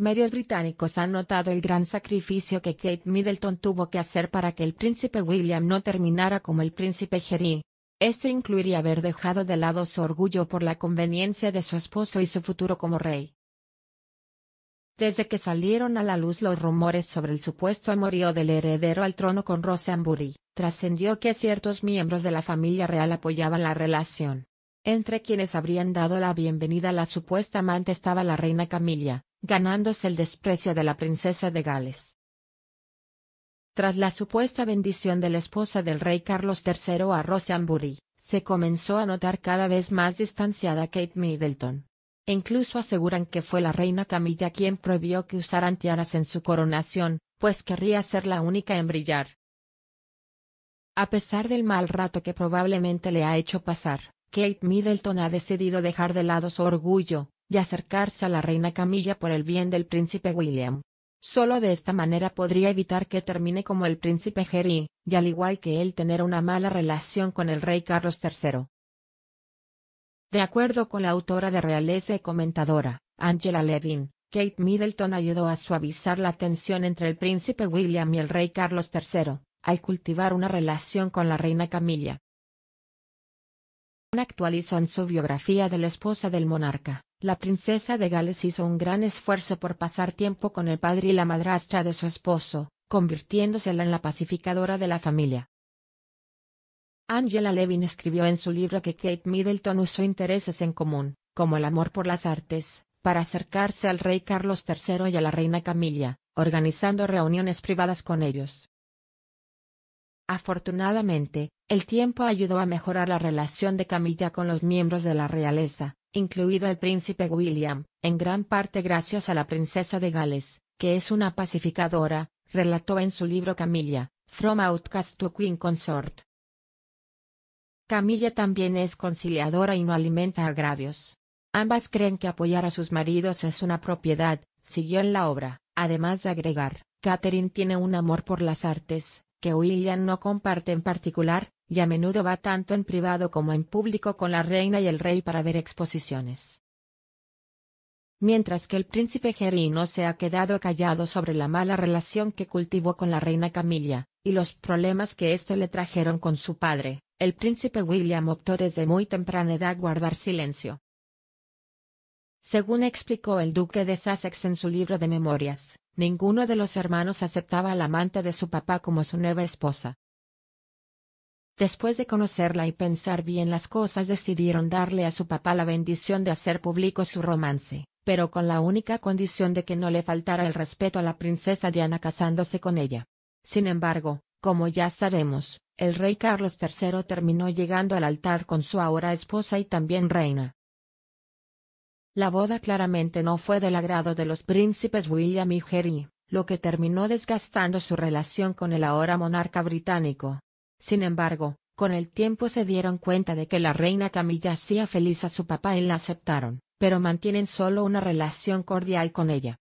Medios británicos han notado el gran sacrificio que Kate Middleton tuvo que hacer para que el príncipe William no terminara como el príncipe Harry. Este incluiría haber dejado de lado su orgullo por la conveniencia de su esposo y su futuro como rey. Desde que salieron a la luz los rumores sobre el supuesto amorío del heredero al trono con Rose trascendió que ciertos miembros de la familia real apoyaban la relación. Entre quienes habrían dado la bienvenida a la supuesta amante estaba la reina Camilla, ganándose el desprecio de la princesa de Gales. Tras la supuesta bendición de la esposa del rey Carlos III a Rosanbury, se comenzó a notar cada vez más distanciada Kate Middleton. incluso aseguran que fue la reina Camilla quien prohibió que usaran tiaras en su coronación, pues querría ser la única en brillar. A pesar del mal rato que probablemente le ha hecho pasar, Kate Middleton ha decidido dejar de lado su orgullo, y acercarse a la reina Camilla por el bien del príncipe William. Solo de esta manera podría evitar que termine como el príncipe Harry, y al igual que él tener una mala relación con el rey Carlos III. De acuerdo con la autora de Realeza y comentadora, Angela Levin, Kate Middleton ayudó a suavizar la tensión entre el príncipe William y el rey Carlos III, al cultivar una relación con la reina Camilla. Actualizó en su biografía de la esposa del monarca, la princesa de Gales hizo un gran esfuerzo por pasar tiempo con el padre y la madrastra de su esposo, convirtiéndosela en la pacificadora de la familia. Angela Levin escribió en su libro que Kate Middleton usó intereses en común, como el amor por las artes, para acercarse al rey Carlos III y a la reina Camilla, organizando reuniones privadas con ellos. Afortunadamente, el tiempo ayudó a mejorar la relación de Camilla con los miembros de la realeza, incluido el príncipe William, en gran parte gracias a la princesa de Gales, que es una pacificadora, relató en su libro Camilla, From Outcast to Queen Consort. Camilla también es conciliadora y no alimenta agravios. Ambas creen que apoyar a sus maridos es una propiedad, siguió en la obra, además de agregar, Catherine tiene un amor por las artes, que William no comparte en particular, y a menudo va tanto en privado como en público con la reina y el rey para ver exposiciones. Mientras que el príncipe Gerino se ha quedado callado sobre la mala relación que cultivó con la reina Camilla, y los problemas que esto le trajeron con su padre, el príncipe William optó desde muy temprana edad guardar silencio. Según explicó el duque de Sussex en su libro de memorias, ninguno de los hermanos aceptaba al amante de su papá como su nueva esposa, Después de conocerla y pensar bien las cosas decidieron darle a su papá la bendición de hacer público su romance, pero con la única condición de que no le faltara el respeto a la princesa Diana casándose con ella. Sin embargo, como ya sabemos, el rey Carlos III terminó llegando al altar con su ahora esposa y también reina. La boda claramente no fue del agrado de los príncipes William y Harry, lo que terminó desgastando su relación con el ahora monarca británico. Sin embargo, con el tiempo se dieron cuenta de que la reina Camilla hacía feliz a su papá y la aceptaron, pero mantienen solo una relación cordial con ella.